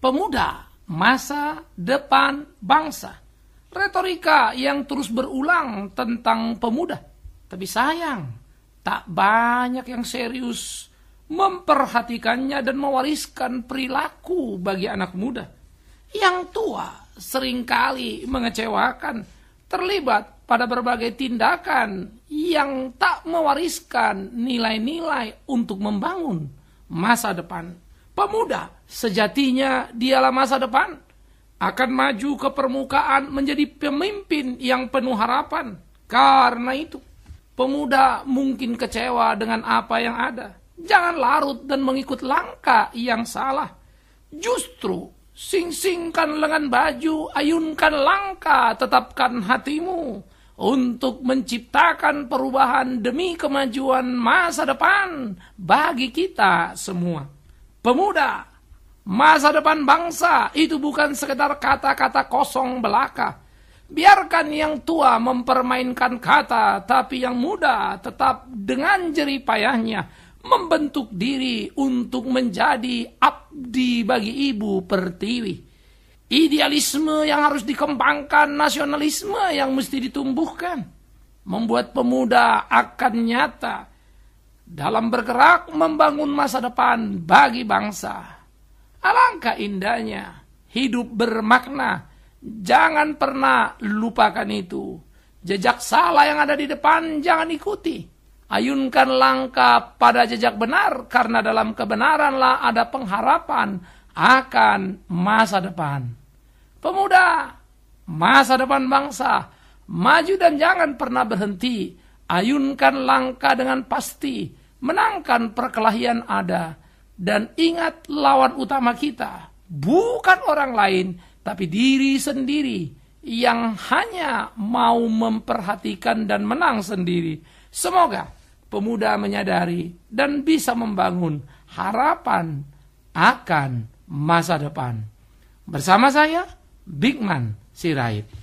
pemuda, masa depan bangsa. Retorika yang terus berulang tentang pemuda. Tapi sayang, tak banyak yang serius memperhatikannya dan mewariskan perilaku bagi anak muda. Yang tua seringkali mengecewakan, terlibat pada berbagai tindakan yang tak mewariskan nilai-nilai untuk membangun masa depan pemuda sejatinya dialah masa depan akan maju ke permukaan menjadi pemimpin yang penuh harapan. Karena itu, pemuda mungkin kecewa dengan apa yang ada. Jangan larut dan mengikut langkah yang salah. Justru sing-singkan lengan baju, ayunkan langkah, tetapkan hatimu untuk menciptakan perubahan demi kemajuan masa depan bagi kita semua pemuda, masa depan bangsa itu bukan sekedar kata-kata kosong belaka. Biarkan yang tua mempermainkan kata, tapi yang muda tetap dengan payahnya membentuk diri untuk menjadi abdi bagi ibu pertiwi. Idealisme yang harus dikembangkan, nasionalisme yang mesti ditumbuhkan. Membuat pemuda akan nyata dalam bergerak membangun masa depan bagi bangsa. Alangkah indahnya hidup bermakna. Jangan pernah lupakan itu. Jejak salah yang ada di depan jangan ikuti. Ayunkan langkah pada jejak benar karena dalam kebenaranlah ada pengharapan akan masa depan. Pemuda, masa depan bangsa, maju dan jangan pernah berhenti. Ayunkan langkah dengan pasti menangkan perkelahian ada. Dan ingat lawan utama kita, bukan orang lain, tapi diri sendiri yang hanya mau memperhatikan dan menang sendiri. Semoga pemuda menyadari dan bisa membangun harapan akan masa depan. Bersama saya, Bigman Sirait.